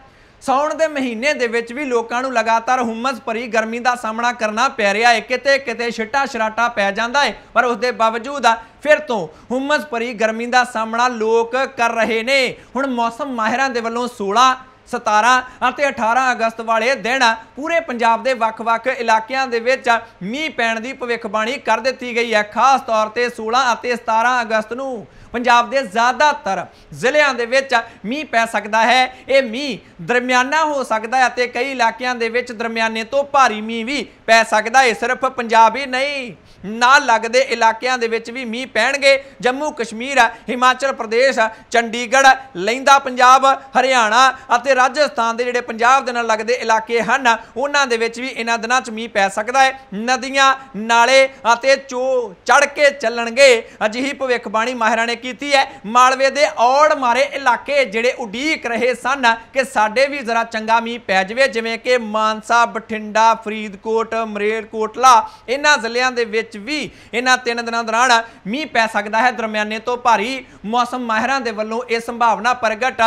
ਸੌਣ ਦੇ ਮਹੀਨੇ ਦੇ ਵਿੱਚ ਵੀ ਲੋਕਾਂ ਨੂੰ ਲਗਾਤਾਰ ਹੁਮਸ ਭਰੀ ਗਰਮੀ ਦਾ ਸਾਹਮਣਾ ਕਰਨਾ ਪੈ ਰਿਹਾ ਹੈ ਕਿਤੇ ਕਿਤੇ ਛਿੱਟਾ ਛਰਾਟਾ ਪੈ ਜਾਂਦਾ ਹੈ ਪਰ ਉਸ ਦੇ ਬਾਵਜੂਦ ਫਿਰ ਤੋਂ ਹੁਮਸ ਭਰੀ ਗਰਮੀ ਦਾ ਸਾਹਮਣਾ ਲੋਕ ਕਰ ਰਹੇ ਨੇ ਹੁਣ ਮੌਸਮ ਮਾਹਿਰਾਂ ਦੇ ਵੱਲੋਂ 16 17 ਅਤੇ 18 ਅਗਸਤ ਵਾਲੇ ਦਿਨ ਪੂਰੇ ਪੰਜਾਬ ਦੇ ਵੱਖ-ਵੱਖ ਇਲਾਕਿਆਂ ਦੇ ਵਿੱਚ ਮੀਂਹ ਪੈਣ ਦੀ ਭਵਿੱਖਬਾਣੀ ਕਰ ਦਿੱਤੀ ਗਈ ਹੈ ਖਾਸ ਤੌਰ ਤੇ 16 ਅਤੇ 17 ਅਗਸਤ ਨੂੰ ਪੰਜਾਬ ਦੇ ਜ਼ਿਆਦਾਤਰ ਜ਼ਿਲ੍ਹਿਆਂ ਦੇ ਵਿੱਚ ਮੀਂਹ ਪੈ ਸਕਦਾ ਹੈ ਇਹ ਮੀਂਹ ਦਰਮਿਆਨਾ ਹੋ ਸਕਦਾ ਹੈ ਅਤੇ ਕਈ ਇਲਾਕਿਆਂ ਦੇ ਵਿੱਚ ਦਰਮਿਆਨੇ ਤੋਂ ਭਾਰੀ ਮੀਂਹ ਵੀ ਪੈ ਸਕਦਾ ਹੈ ਸਿਰਫ ਪੰਜਾਬ ਹੀ ਨਹੀਂ ਨਾਲ ਲੱਗਦੇ ਇਲਾਕਿਆਂ ਦੇ ਵਿੱਚ ਵੀ ਮੀਂਹ ਪੈਣਗੇ ਜੰਮੂ ਕਸ਼ਮੀਰ ਹਿਮਾਚਲ ਪ੍ਰਦੇਸ਼ ਚੰਡੀਗੜ੍ਹ ਲੈਂਦਾ ਪੰਜਾਬ ਹਰਿਆਣਾ ਅਤੇ ਰਾਜਸਥਾਨ ਦੇ ਜਿਹੜੇ ਪੰਜਾਬ ਦੇ ਨਾਲ ਲੱਗਦੇ ਇਲਾਕੇ ਹਨ ਉਹਨਾਂ ਦੇ ਵਿੱਚ ਵੀ ਇਹਨਾਂ ਦਿਨਾਂ 'ਚ ਮੀਂਹ ਪੈ ਸਕਦਾ ਹੈ ਨਦੀਆਂ ਨਾਲੇ ਅਤੇ ਚੋ ਚੜ ਕੇ ਚੱਲਣਗੇ ਅਜਿਹੀ ਭਵਿੱਖਬਾਣੀ ਮਾਹਿਰਾਂ ਨੇ ਕੀਤੀ ਹੈ ਮਾਲਵੇ ਦੇ ਔੜ ਮਾਰੇ ਇਲਾਕੇ ਜਿਹੜੇ ਉਡੀਕ ਰਹੇ ਸਨ ਕਿ ਸਾਡੇ ਵੀ ਜ਼ਰਾ ਚੰਗਾ ਮੀਂਹ ਪੈ ਜਵੇ ਜਿਵੇਂ ਕਿ ਮਾਨਸਾ ਬਠਿੰਡਾ ਫਰੀਦਕੋਟ ਮਰੇਲਕੋਟਲਾ ਇਹਨਾਂ ਜ਼ਿਲ੍ਹਿਆਂ ਦੇ ਵਿੱਚ ਵੀ ਇਹਨਾਂ ਤਿੰਨ ਦਿਨਾਂ ਦੌਰਾਨ ਮੀਂਹ ਪੈ ਸਕਦਾ ਹੈ ਦਰਮਿਆਨੇ ਤੋਂ ਭਾਰੀ ਮੌਸਮ ਮਾਹਿਰਾਂ ਦੇ ਵੱਲੋਂ ਇਹ ਸੰਭਾਵਨਾ ਪ੍ਰਗਟ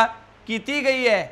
ਕੀਤੀ ਗਈ ਹੈ